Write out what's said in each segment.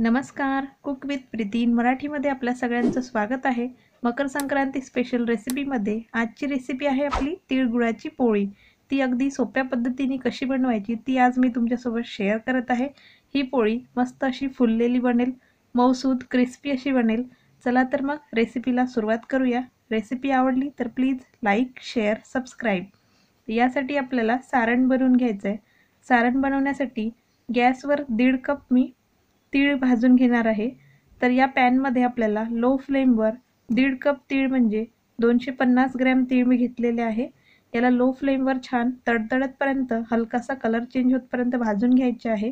नमस्कार cook with Preeti मराठीमध्ये आपल्या सगळ्यांचं स्वागत आहे मकर संक्रांती स्पेशल रेसिपीमध्ये आजची रेसिपी आहे आपली तिळगुळाची पोळी ती अगदी सोप्या पद्धतीने कशी बनवायची ती आज मी तुमच्यासोबत शेअर करत आहे ही पोळी मस्त अशी फुललेली बनेल मऊसूद क्रिस्पी अशी बनेल चला तर मग रेसिपीला सुरुवात करूया रेसिपी आवडली तर प्लीज लाईक शेअर सबस्क्राईब यासाठी आपल्याला सारण बनवून घ्यायचं आहे सारण बनवण्यासाठी गॅसवर दीड कप मी तीळ भाजून घेणार आहे तर या पॅनमध्ये आपल्याला लो फ्लेमवर दीड कप तीळ म्हणजे दोनशे पन्नास ग्रॅम तीळ मी घेतलेले आहे याला लो फ्लेमवर छान तडतडतपर्यंत हलकासा कलर चेंज होतपर्यंत भाजून घ्यायचे आहे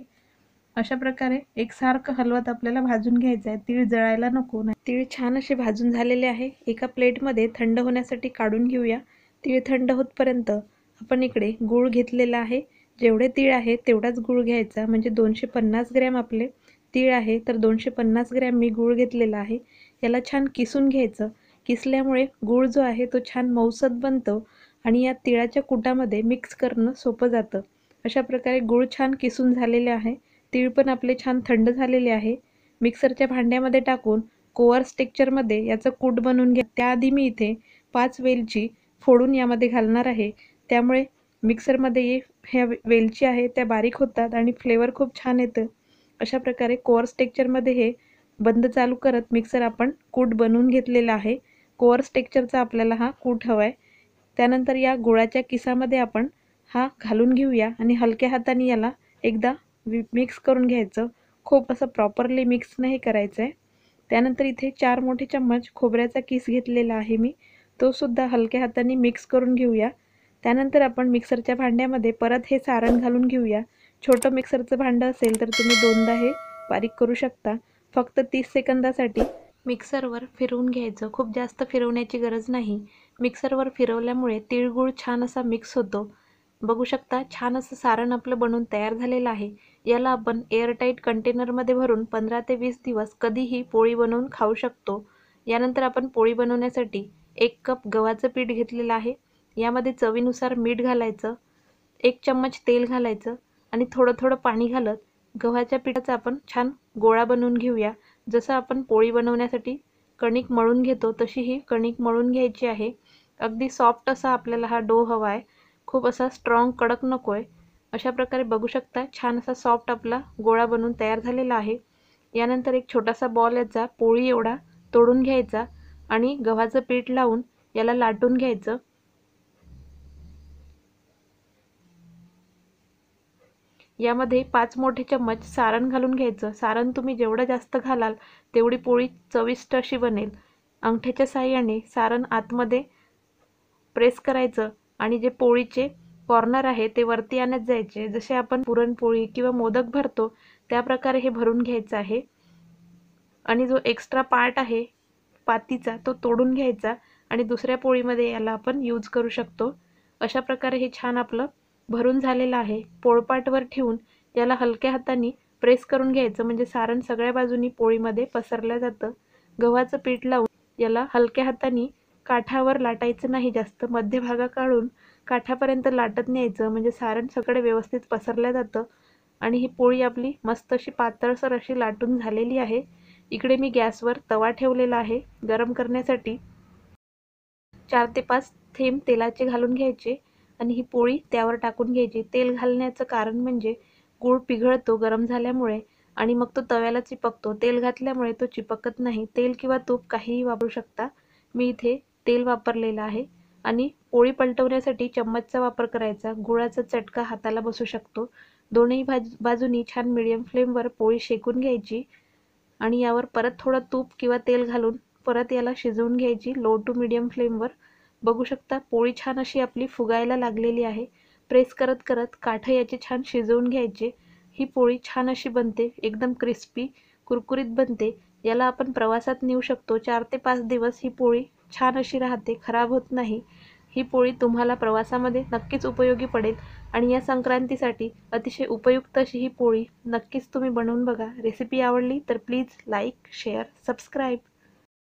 अशा प्रकारे एकसारखं हलवत आपल्याला भाजून घ्यायचं आहे तीळ जळायला नको नाही तीळ छान असे भाजून झालेले आहे एका प्लेटमध्ये थंड होण्यासाठी काढून घेऊया तीळ थंड होतपर्यंत आपण इकडे गूळ घेतलेला आहे जेवढे तीळ आहे तेवढाच गूळ घ्यायचा म्हणजे दोनशे पन्नास ग्रॅम आपले तीळ आहे तर दोनशे पन्नास ग्रॅम मी गूळ घेतलेला आहे याला छान किसून घ्यायचं किसल्यामुळे गूळ जो आहे तो छान मौसत बनतो आणि या तिळाच्या कुटामध्ये मिक्स करणं सोपं जातं अशा प्रकारे गूळ छान किसून झालेले आहे तीळ पण आपले छान थंड झालेले आहे मिक्सरच्या भांड्यामध्ये टाकून कोअर स्टेक्चरमध्ये याचं कूट बनवून घ्या त्याआधी मी इथे पाच वेलची फोडून यामध्ये घालणार आहे त्यामुळे मिक्सरमध्ये ह्या वेलची आहे त्या बारीक होतात आणि फ्लेवर खूप छान येतं अशा प्रकारे कोअर्स टेक्चरमध्ये हे बंद चालू करत मिक्सर आपण कूट बनवून घेतलेला आहे कोअर्स टेक्चरचा आपल्याला हा कूट हवा आहे त्यानंतर या गुळाच्या किसामध्ये आपण हा घालून घेऊया आणि हलक्या हाताने याला एकदा मिक्स करून घ्यायचं खूप असं प्रॉपरली मिक्स नाही करायचं आहे त्यानंतर इथे चार मोठे चम्मच खोबऱ्याचा किस घेतलेला आहे मी तो सुद्धा हलक्या हाताने मिक्स करून घेऊया त्यानंतर आपण मिक्सरच्या भांड्यामध्ये परत हे सारण घालून घेऊया छोटं मिक्सरचं भांडं असेल तर तुम्ही दोनदा हे बारीक करू शकता फक्त तीस सेकंदासाठी मिक्सरवर फिरवून घ्यायचं खूप जास्त फिरवण्याची गरज नाही मिक्सरवर फिरवल्यामुळे तिळगुळ छान असा मिक्स होतो बघू शकता छान असं सारण आपलं बनून तयार झालेलं आहे याला आपण एअरटाईट कंटेनरमध्ये भरून पंधरा ते वीस दिवस कधीही पोळी बनवून खाऊ शकतो यानंतर आपण पोळी बनवण्यासाठी एक कप गव्हाचं पीठ घेतलेलं आहे यामध्ये चवीनुसार मीठ घालायचं एक चम्मच तेल घालायचं आणि थोडं थोडं पाणी घालत गव्हाच्या पिठाचा आपण छान गोळा बनवून घेऊया जसं आपण पोळी बनवण्यासाठी कणिक मळून घेतो तशी ही कणिक मळून घ्यायची आहे अगदी सॉफ्ट असा आपल्याला हा डो हवा आहे खूप असा स्ट्रॉंग कडक नको आहे अशा प्रकारे बघू शकता छान असा सॉफ्ट आपला गोळा बनवून तयार झालेला आहे यानंतर एक छोटासा बॉल याचा पोळी एवढा तोडून घ्यायचा आणि गव्हाचं पीठ लावून याला लाटून घ्यायचं यामध्ये पाच मोठे चम्मच सारण घालून घ्यायचं सारण तुम्ही जेवढं जास्त घालाल तेवढी पोळी चविष्ट अशी बनेल अंगठ्याच्या साह्याने सारण आतमध्ये प्रेस करायचं आणि जे पोळीचे कॉर्नर आहे ते वरती आणत जायचे जसे आपण पुरणपोळी किंवा मोदक भरतो त्याप्रकारे हे भरून घ्यायचं आहे आणि जो एक्स्ट्रा पार्ट आहे पातीचा तो तोडून घ्यायचा आणि दुसऱ्या पोळीमध्ये याला आपण यूज करू शकतो अशा प्रकारे हे छान आपलं भरून झालेला आहे पोळपाटवर ठेवून याला हलक्या हाताने प्रेस करून घ्यायचं म्हणजे सारण सगळ्या बाजूनी पोळीमध्ये पसरलं जातं गव्हाचं पीठ लावून याला हलक्या हाताने काठावर लाटायचं नाही जास्त मध्यभागा काढून काठापर्यंत लाटत न्यायचं म्हणजे सारण सगळे व्यवस्थित पसरलं जातं आणि ही पोळी आपली मस्त अशी पातळसर अशी लाटून झालेली आहे इकडे मी गॅसवर तवा ठेवलेला आहे गरम करण्यासाठी चार ते पाच थेंब तेलाचे घालून घ्यायचे आणि ही पोळी त्यावर टाकून घ्यायची तेल घालण्याचं कारण म्हणजे गूळ पिघळतो गरम झाल्यामुळे आणि मग तो तव्याला चिपकतो तेल घातल्यामुळे तो चिपकत नाही तेल किंवा तूप काहीही वापरू शकता मी इथे तेल वापरलेलं आहे आणि पोळी पलटवण्यासाठी चम्मचचा वापर करायचा गुळाचा चटका हाताला बसू शकतो दोन्ही भाज बाजूनी छान मिडियम फ्लेमवर पोळी शेकून घ्यायची आणि यावर परत थोडं तूप किंवा तेल घालून परत याला शिजवून घ्यायची लो टू मिडियम फ्लेमवर बघू शकता पोळी छान अशी आपली फुगायला लागलेली आहे प्रेस करत करत काठ याचे छान शिजवून घ्यायचे ही पोळी छान अशी बनते एकदम क्रिस्पी कुरकुरीत बनते याला आपण प्रवासात नेऊ शकतो चार ते पाच दिवस ही पोळी छान अशी राहते खराब होत नाही ही पोळी तुम्हाला प्रवासामध्ये नक्कीच उपयोगी पडेल आणि या संक्रांतीसाठी अतिशय उपयुक्त अशी ही पोळी नक्कीच तुम्ही बनवून बघा रेसिपी आवडली तर प्लीज लाईक शेअर सबस्क्राईब